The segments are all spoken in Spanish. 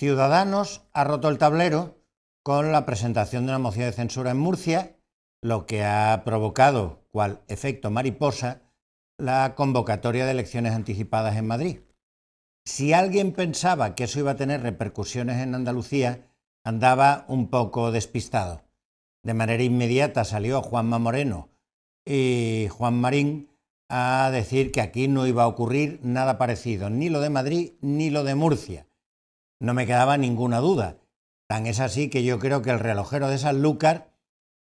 Ciudadanos ha roto el tablero con la presentación de una moción de censura en Murcia, lo que ha provocado, cual efecto mariposa, la convocatoria de elecciones anticipadas en Madrid. Si alguien pensaba que eso iba a tener repercusiones en Andalucía, andaba un poco despistado. De manera inmediata salió Juanma Moreno y Juan Marín a decir que aquí no iba a ocurrir nada parecido, ni lo de Madrid ni lo de Murcia no me quedaba ninguna duda. Tan es así que yo creo que el relojero de Sanlúcar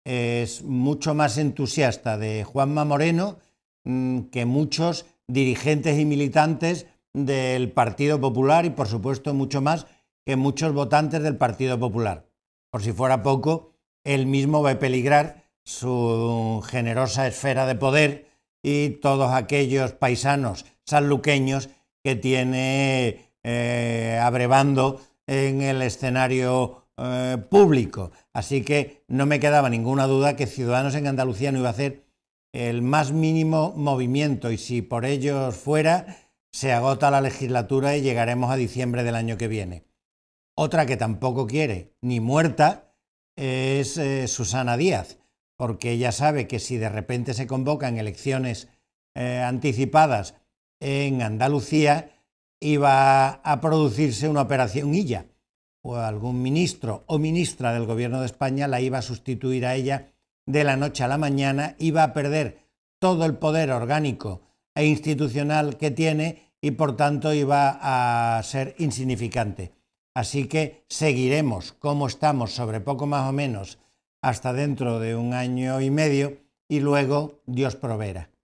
es mucho más entusiasta de Juanma Moreno mm, que muchos dirigentes y militantes del Partido Popular y, por supuesto, mucho más que muchos votantes del Partido Popular. Por si fuera poco, él mismo va a peligrar su generosa esfera de poder y todos aquellos paisanos sanluqueños que tiene eh, abrevando en el escenario eh, público. Así que no me quedaba ninguna duda que Ciudadanos en Andalucía no iba a hacer el más mínimo movimiento y si por ellos fuera, se agota la legislatura y llegaremos a diciembre del año que viene. Otra que tampoco quiere, ni muerta, es eh, Susana Díaz, porque ella sabe que si de repente se convocan elecciones anticipadas en Andalucía, iba a producirse una operación illa, o algún ministro o ministra del gobierno de España la iba a sustituir a ella de la noche a la mañana, iba a perder todo el poder orgánico e institucional que tiene y por tanto iba a ser insignificante. Así que seguiremos como estamos sobre poco más o menos hasta dentro de un año y medio y luego Dios proveerá.